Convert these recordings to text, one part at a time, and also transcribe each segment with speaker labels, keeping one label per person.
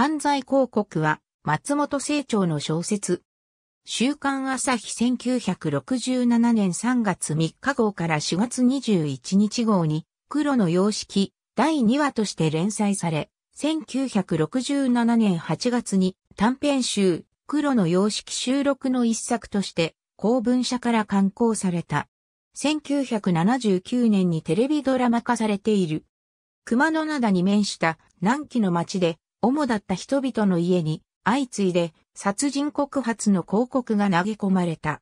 Speaker 1: 犯罪
Speaker 2: 広告は松本清張の小説。週刊朝日1967年3月3日号から4月21日号に黒の様式第2話として連載され、1967年8月に短編集黒の様式収録の一作として公文社から刊行された。1979年にテレビドラマ化されている。熊野灘に面した南紀の町で主だった人々の家に相次いで殺人告発の広告が投げ込まれた。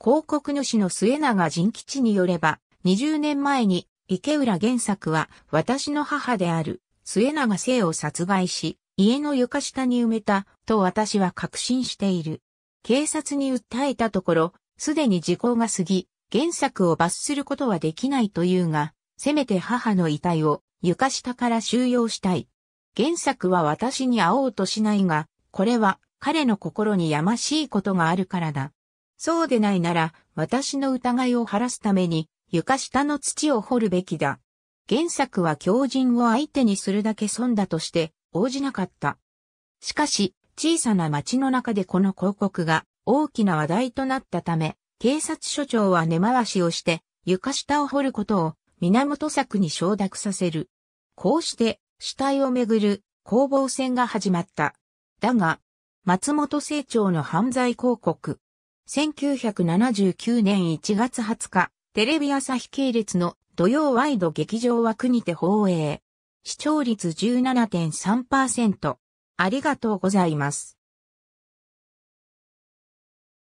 Speaker 2: 広告主の末永仁吉によれば、20年前に池浦玄作は私の母である末永生を殺害し、家の床下に埋めたと私は確信している。警察に訴えたところ、すでに時効が過ぎ、原作を罰することはできないというが、せめて母の遺体を床下から収容したい。原作は私に会おうとしないが、これは彼の心にやましいことがあるからだ。そうでないなら、私の疑いを晴らすために、床下の土を掘るべきだ。原作は狂人を相手にするだけ損だとして応じなかった。しかし、小さな町の中でこの広告が大きな話題となったため、警察署長は根回しをして床下を掘ることを源作に承諾させる。こうして主体をめぐる攻防戦が始まった。だが、松本清張の犯罪広告。1979年1月20日、テレビ朝日系列の土曜ワイド劇場枠にて放映。視聴率17.3%。あ
Speaker 1: りがとうございます。